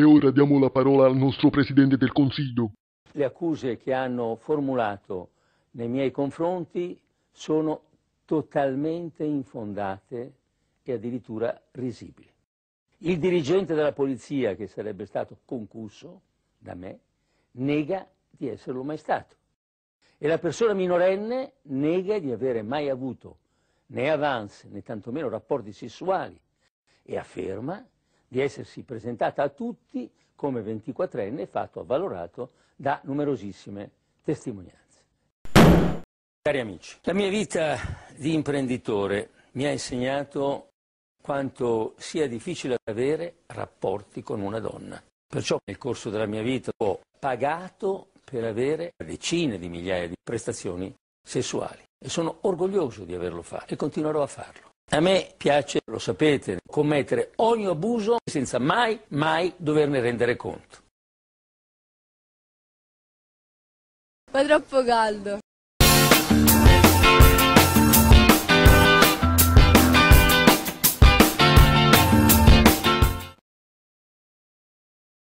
E ora diamo la parola al nostro Presidente del Consiglio. Le accuse che hanno formulato nei miei confronti sono totalmente infondate e addirittura risibili. Il dirigente della polizia, che sarebbe stato concusso da me, nega di esserlo mai stato. E la persona minorenne nega di avere mai avuto né avance né tantomeno rapporti sessuali e afferma di essersi presentata a tutti come 24enne, fatto avvalorato da numerosissime testimonianze. Cari amici, la mia vita di imprenditore mi ha insegnato quanto sia difficile avere rapporti con una donna. Perciò nel corso della mia vita ho pagato per avere decine di migliaia di prestazioni sessuali e sono orgoglioso di averlo fatto e continuerò a farlo. A me piace, lo sapete, commettere ogni abuso senza mai, mai doverne rendere conto. Fa troppo caldo.